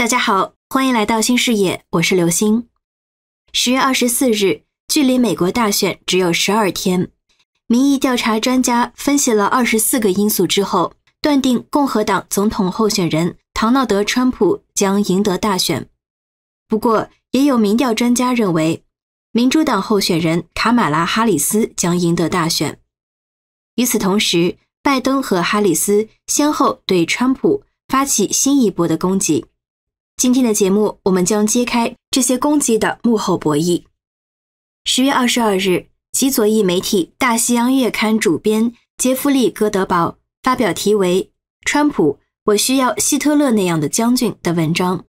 大家好，欢迎来到新视野，我是刘星。十月二十四日，距离美国大选只有十二天，民意调查专家分析了二十四个因素之后，断定共和党总统候选人唐纳德·川普将赢得大选。不过，也有民调专家认为，民主党候选人卡马拉·哈里斯将赢得大选。与此同时，拜登和哈里斯先后对川普发起新一波的攻击。今天的节目，我们将揭开这些攻击的幕后博弈。十月二十二日，极左翼媒体《大西洋月刊》主编杰夫利·戈德堡发表题为《川普，我需要希特勒那样的将军》的文章，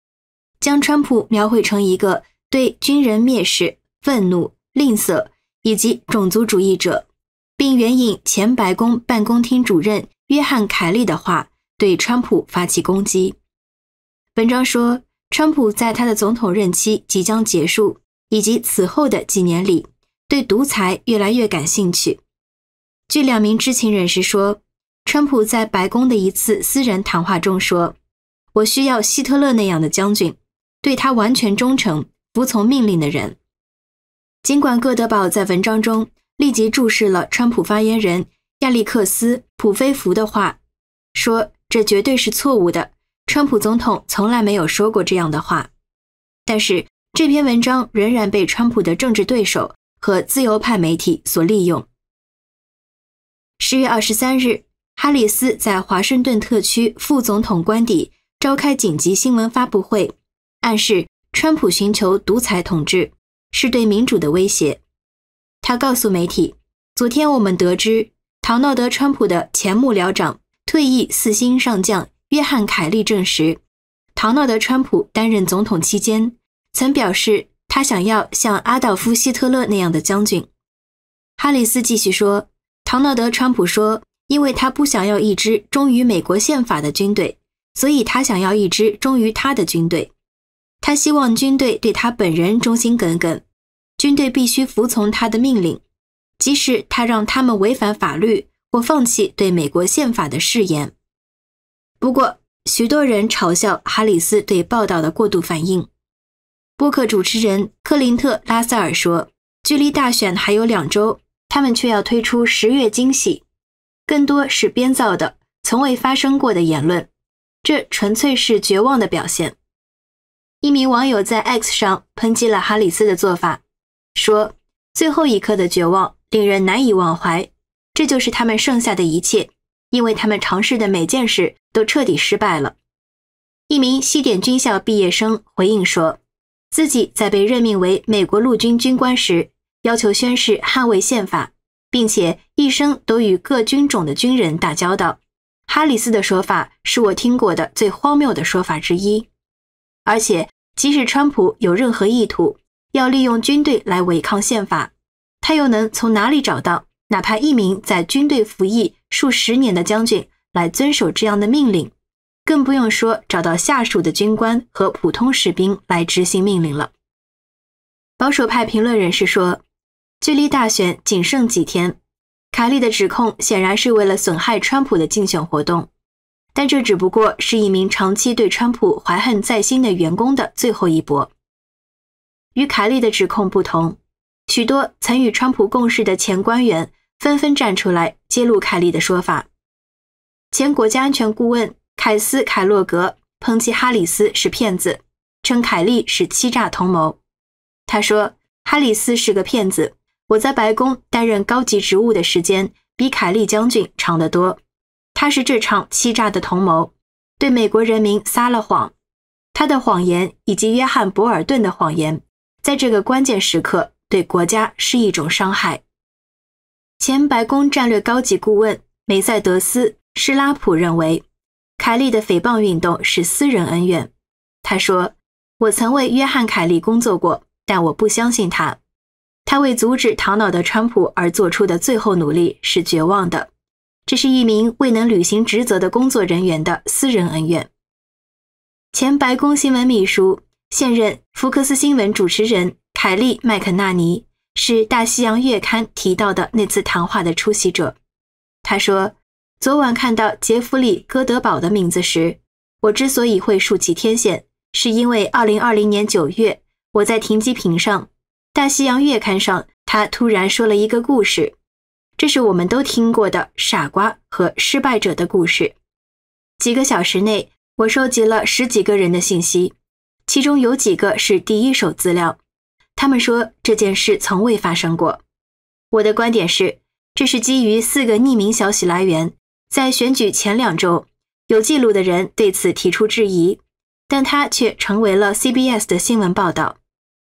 将川普描绘成一个对军人蔑视、愤怒、吝啬以及种族主义者，并援引前白宫办公厅主任约翰·凯利的话对川普发起攻击。文章说。川普在他的总统任期即将结束，以及此后的几年里，对独裁越来越感兴趣。据两名知情人士说，川普在白宫的一次私人谈话中说：“我需要希特勒那样的将军，对他完全忠诚、服从命令的人。”尽管戈德堡在文章中立即注释了川普发言人亚历克斯·普菲弗的话，说这绝对是错误的。川普总统从来没有说过这样的话，但是这篇文章仍然被川普的政治对手和自由派媒体所利用。十月二十三日，哈里斯在华盛顿特区副总统官邸召开紧急新闻发布会，暗示川普寻求独裁统治是对民主的威胁。他告诉媒体：“昨天我们得知，唐纳德·川普的前幕僚长、退役四星上将。”约翰·凯利证实，唐纳德·川普担任总统期间曾表示，他想要像阿道夫·希特勒那样的将军。哈里斯继续说，唐纳德·川普说，因为他不想要一支忠于美国宪法的军队，所以他想要一支忠于他的军队。他希望军队对他本人忠心耿耿，军队必须服从他的命令，即使他让他们违反法律或放弃对美国宪法的誓言。不过，许多人嘲笑哈里斯对报道的过度反应。播客主持人克林特·拉塞尔说：“距离大选还有两周，他们却要推出十月惊喜，更多是编造的、从未发生过的言论，这纯粹是绝望的表现。”一名网友在 X 上抨击了哈里斯的做法，说：“最后一刻的绝望令人难以忘怀，这就是他们剩下的一切。”因为他们尝试的每件事都彻底失败了。一名西点军校毕业生回应说：“自己在被任命为美国陆军军官时，要求宣誓捍卫宪法，并且一生都与各军种的军人打交道。”哈里斯的说法是我听过的最荒谬的说法之一。而且，即使川普有任何意图要利用军队来违抗宪法，他又能从哪里找到？哪怕一名在军队服役数十年的将军来遵守这样的命令，更不用说找到下属的军官和普通士兵来执行命令了。保守派评论人士说：“距离大选仅剩几天，凯利的指控显然是为了损害川普的竞选活动，但这只不过是一名长期对川普怀恨在心的员工的最后一搏。”与凯利的指控不同，许多曾与川普共事的前官员。纷纷站出来揭露凯利的说法。前国家安全顾问凯斯·凯洛格抨击哈里斯是骗子，称凯利是欺诈同谋。他说：“哈里斯是个骗子。我在白宫担任高级职务的时间比凯利将军长得多。他是这场欺诈的同谋，对美国人民撒了谎。他的谎言以及约翰·博尔顿的谎言，在这个关键时刻对国家是一种伤害。”前白宫战略高级顾问梅赛德斯·施拉普认为，凯利的诽谤运动是私人恩怨。他说：“我曾为约翰·凯利工作过，但我不相信他。他为阻止唐脑的川普而做出的最后努力是绝望的。这是一名未能履行职责的工作人员的私人恩怨。”前白宫新闻秘书、现任福克斯新闻主持人凯利·麦肯纳尼。是《大西洋月刊》提到的那次谈话的出席者。他说：“昨晚看到杰弗里·戈德堡的名字时，我之所以会竖起天线，是因为2020年9月，我在停机坪上，《大西洋月刊》上他突然说了一个故事，这是我们都听过的傻瓜和失败者的故事。几个小时内，我收集了十几个人的信息，其中有几个是第一手资料。”他们说这件事从未发生过。我的观点是，这是基于四个匿名消息来源。在选举前两周，有记录的人对此提出质疑，但他却成为了 CBS 的新闻报道。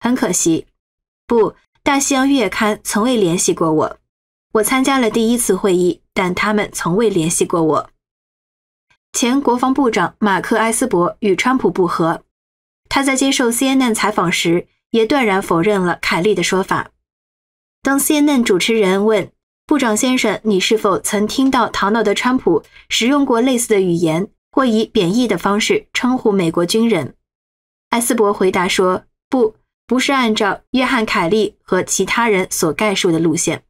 很可惜，不，大西洋月刊从未联系过我。我参加了第一次会议，但他们从未联系过我。前国防部长马克·埃斯伯与川普不和。他在接受 CNN 采访时。也断然否认了凯利的说法。当 CNN 主持人问部长先生：“你是否曾听到唐纳德·川普使用过类似的语言，或以贬义的方式称呼美国军人？”埃斯伯回答说：“不，不是按照约翰·凯利和其他人所概述的路线。”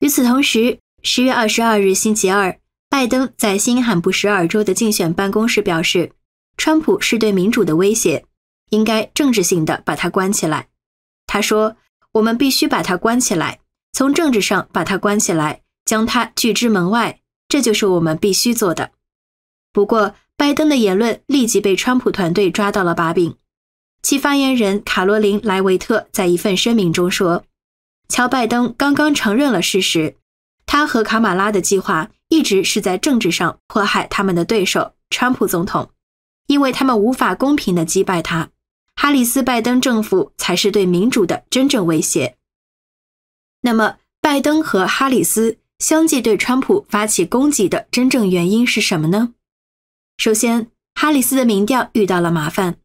与此同时，十月二十二日星期二，拜登在新罕布什尔州的竞选办公室表示：“川普是对民主的威胁。”应该政治性的把他关起来，他说：“我们必须把他关起来，从政治上把他关起来，将他拒之门外，这就是我们必须做的。”不过，拜登的言论立即被川普团队抓到了把柄。其发言人卡罗琳·莱维特在一份声明中说：“乔·拜登刚刚承认了事实，他和卡马拉的计划一直是在政治上迫害他们的对手——川普总统，因为他们无法公平地击败他。”哈里斯拜登政府才是对民主的真正威胁。那么，拜登和哈里斯相继对川普发起攻击的真正原因是什么呢？首先，哈里斯的民调遇到了麻烦。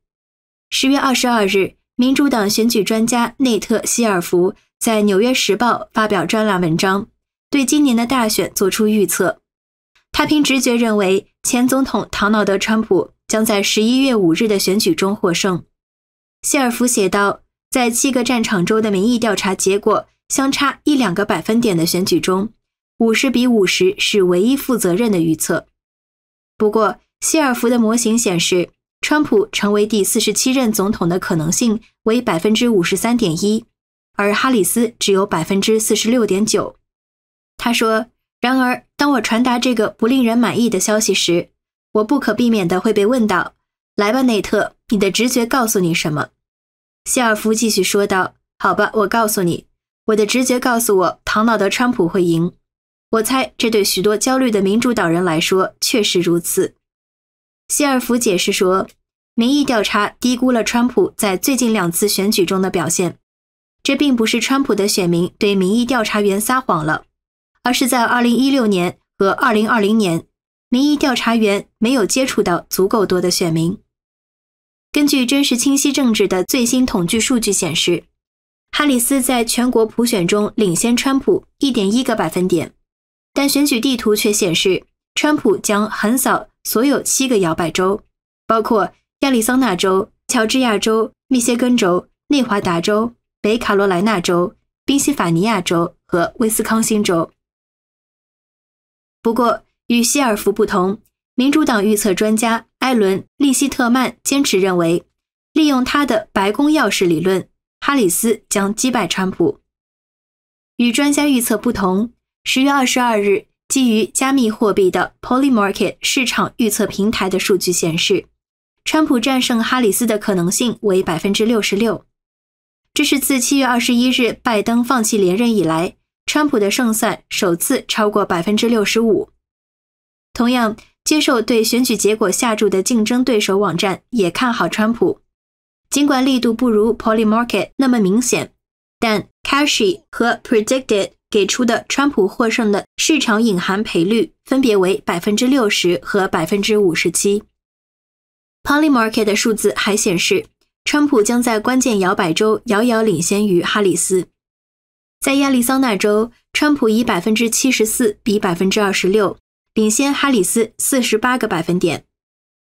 十月二十二日，民主党选举专家内特希尔弗在《纽约时报》发表专栏文章，对今年的大选作出预测。他凭直觉认为，前总统唐纳德川普将在十一月五日的选举中获胜。希尔弗写道，在七个战场州的民意调查结果相差一两个百分点的选举中，五十比五十是唯一负责任的预测。不过，希尔弗的模型显示，川普成为第四十七任总统的可能性为百分之五十三点一，而哈里斯只有百分之四十六点九。他说：“然而，当我传达这个不令人满意的消息时，我不可避免的会被问到：来吧，内特，你的直觉告诉你什么？”希尔弗继续说道：“好吧，我告诉你，我的直觉告诉我，唐老的川普会赢。我猜这对许多焦虑的民主党人来说确实如此。”希尔弗解释说：“民意调查低估了川普在最近两次选举中的表现。这并不是川普的选民对民意调查员撒谎了，而是在2016年和2020年，民意调查员没有接触到足够多的选民。”根据真实清晰政治的最新统计数据显示，哈里斯在全国普选中领先川普一点一个百分点，但选举地图却显示，川普将横扫所有七个摇摆州，包括亚利桑那州、乔治亚州、密歇根州、内华达州、北卡罗来纳州、宾夕法尼亚州和威斯康星州。不过，与希尔福不同。民主党预测专家艾伦·利希特曼坚持认为，利用他的白宫钥匙理论，哈里斯将击败川普。与专家预测不同，十月二十二日，基于加密货币的 Polymarket 市场预测平台的数据显示，川普战胜哈里斯的可能性为百分之六十六。这是自七月二十一日拜登放弃连任以来，川普的胜算首次超过百分之六十五。同样。接受对选举结果下注的竞争对手网站也看好川普，尽管力度不如 Polymarket 那么明显，但 Cashy 和 Predicted 给出的川普获胜的市场隐含赔率分别为百分之六十和百分之五十七。Polymarket 的数字还显示，川普将在关键摇摆州遥遥领先于哈里斯。在亚利桑那州，川普以百分之七十四比百分之二十六。领先哈里斯四十八个百分点，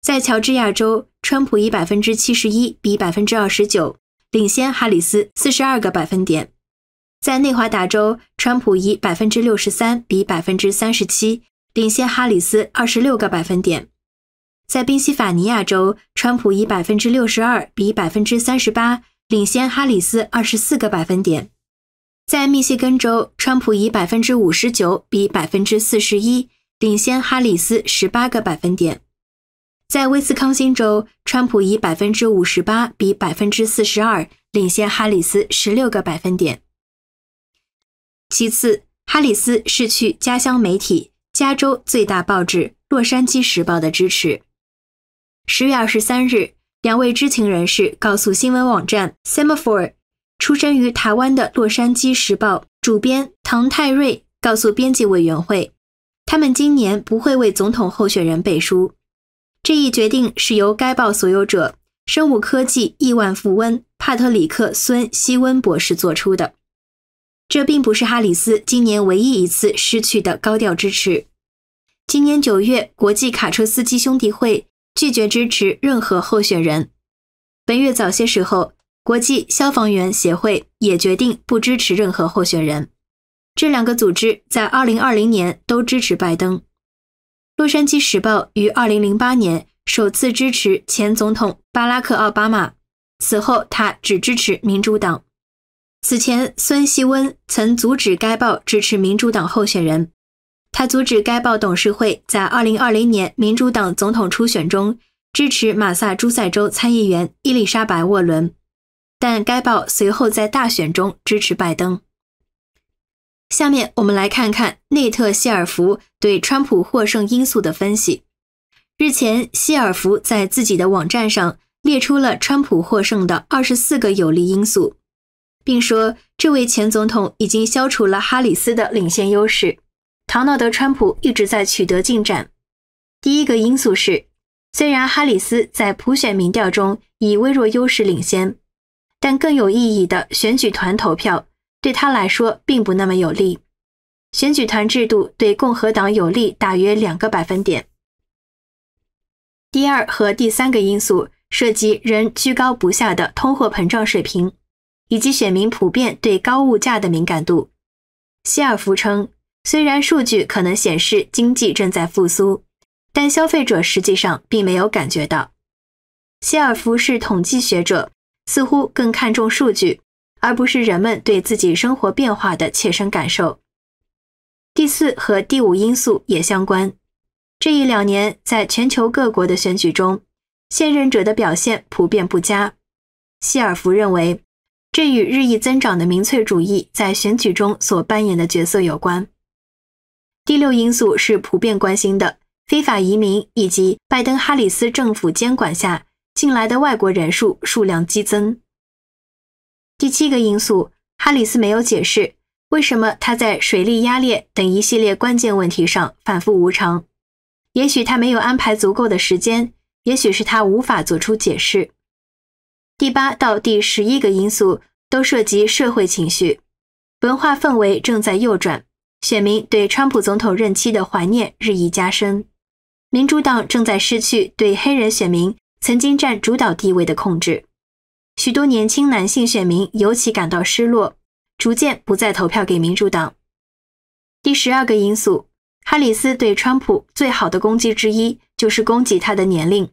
在乔治亚州，川普以百分之七十一比百分之二十九领先哈里斯四十二个百分点；在内华达州，川普以百分之六十三比百分之三十七领先哈里斯二十六个百分点；在宾夕法尼亚州，川普以百分之六十二比百分之三十八领先哈里斯二十四个百分点；在密歇根州，川普以百分之五十九比百分之四十一。领先哈里斯十八个百分点，在威斯康星州，川普以百分之五十八比百分之四十二领先哈里斯十六个百分点。其次，哈里斯失去家乡媒体加州最大报纸《洛杉矶时报》的支持。十月二十三日，两位知情人士告诉新闻网站《Semaphore》，出身于台湾的《洛杉矶时报》主编唐泰瑞告诉编辑委员会。他们今年不会为总统候选人背书，这一决定是由该报所有者、生物科技亿万富翁帕特里克·孙希温博士做出的。这并不是哈里斯今年唯一一次失去的高调支持。今年九月，国际卡车司机兄弟会拒绝支持任何候选人。本月早些时候，国际消防员协会也决定不支持任何候选人。这两个组织在2020年都支持拜登。《洛杉矶时报》于2008年首次支持前总统巴拉克·奥巴马，此后他只支持民主党。此前，孙锡温曾阻止该报支持民主党候选人。他阻止该报董事会在2020年民主党总统初选中支持马萨诸塞州参议员伊丽莎白·沃伦，但该报随后在大选中支持拜登。下面我们来看看内特·希尔福对川普获胜因素的分析。日前，希尔福在自己的网站上列出了川普获胜的二十四个有利因素，并说，这位前总统已经消除了哈里斯的领先优势。唐纳德·川普一直在取得进展。第一个因素是，虽然哈里斯在普选民调中以微弱优势领先，但更有意义的选举团投票。对他来说并不那么有利。选举团制度对共和党有利大约两个百分点。第二和第三个因素涉及仍居高不下的通货膨胀水平，以及选民普遍对高物价的敏感度。希尔福称，虽然数据可能显示经济正在复苏，但消费者实际上并没有感觉到。希尔福是统计学者，似乎更看重数据。而不是人们对自己生活变化的切身感受。第四和第五因素也相关。这一两年，在全球各国的选举中，现任者的表现普遍不佳。希尔福认为，这与日益增长的民粹主义在选举中所扮演的角色有关。第六因素是普遍关心的非法移民以及拜登哈里斯政府监管下进来的外国人数数量激增。第七个因素，哈里斯没有解释为什么他在水利、压裂等一系列关键问题上反复无常。也许他没有安排足够的时间，也许是他无法做出解释。第八到第十一个因素都涉及社会情绪、文化氛围正在右转，选民对川普总统任期的怀念日益加深，民主党正在失去对黑人选民曾经占主导地位的控制。许多年轻男性选民尤其感到失落，逐渐不再投票给民主党。第十二个因素，哈里斯对川普最好的攻击之一就是攻击他的年龄，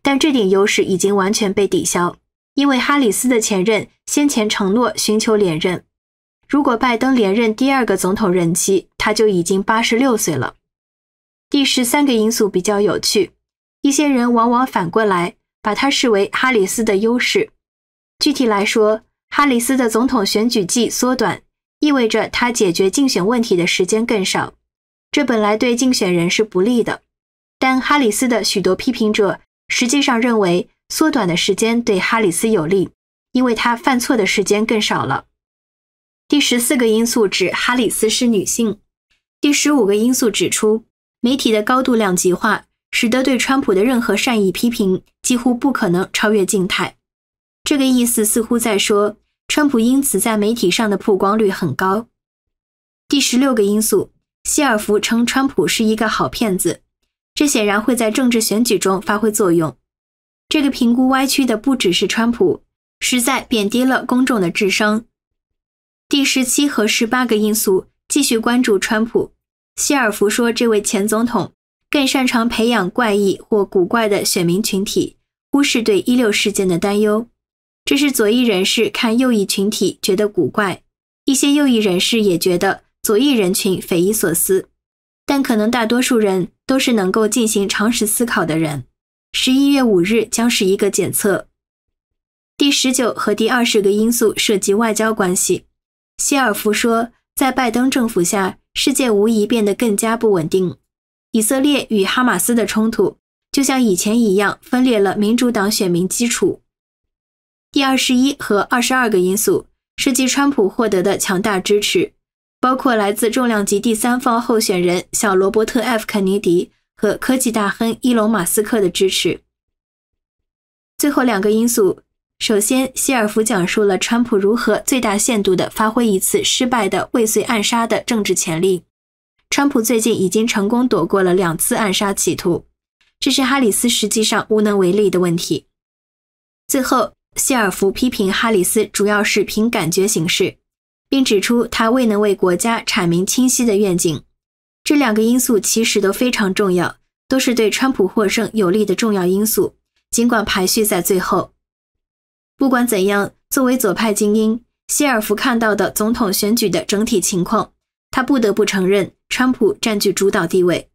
但这点优势已经完全被抵消，因为哈里斯的前任先前承诺寻求连任。如果拜登连任第二个总统任期，他就已经八十六岁了。第十三个因素比较有趣，一些人往往反过来把他视为哈里斯的优势。具体来说，哈里斯的总统选举季缩短，意味着他解决竞选问题的时间更少。这本来对竞选人是不利的，但哈里斯的许多批评者实际上认为，缩短的时间对哈里斯有利，因为他犯错的时间更少了。第十四个因素指哈里斯是女性。第十五个因素指出，媒体的高度两极化，使得对川普的任何善意批评几乎不可能超越静态。这个意思似乎在说，川普因此在媒体上的曝光率很高。第十六个因素，希尔弗称川普是一个好骗子，这显然会在政治选举中发挥作用。这个评估歪曲的不只是川普，实在贬低了公众的智商。第十七和十八个因素继续关注川普，希尔弗说这位前总统更擅长培养怪异或古怪的选民群体，忽视对一六事件的担忧。这是左翼人士看右翼群体觉得古怪，一些右翼人士也觉得左翼人群匪夷所思，但可能大多数人都是能够进行常识思考的人。十一月五日将是一个检测。第十九和第二十个因素涉及外交关系，希尔福说，在拜登政府下，世界无疑变得更加不稳定。以色列与哈马斯的冲突就像以前一样，分裂了民主党选民基础。第二十一和二十二个因素是继川普获得的强大支持，包括来自重量级第三方候选人小罗伯特 F 肯尼迪和科技大亨伊隆马斯克的支持。最后两个因素，首先，希尔弗讲述了川普如何最大限度地发挥一次失败的未遂暗杀的政治潜力。川普最近已经成功躲过了两次暗杀企图，这是哈里斯实际上无能为力的问题。最后。希尔弗批评哈里斯主要是凭感觉行事，并指出他未能为国家阐明清晰的愿景。这两个因素其实都非常重要，都是对川普获胜有利的重要因素，尽管排序在最后。不管怎样，作为左派精英，希尔弗看到的总统选举的整体情况，他不得不承认川普占据主导地位。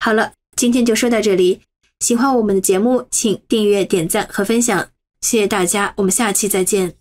好了，今天就说到这里。喜欢我们的节目，请订阅、点赞和分享，谢谢大家，我们下期再见。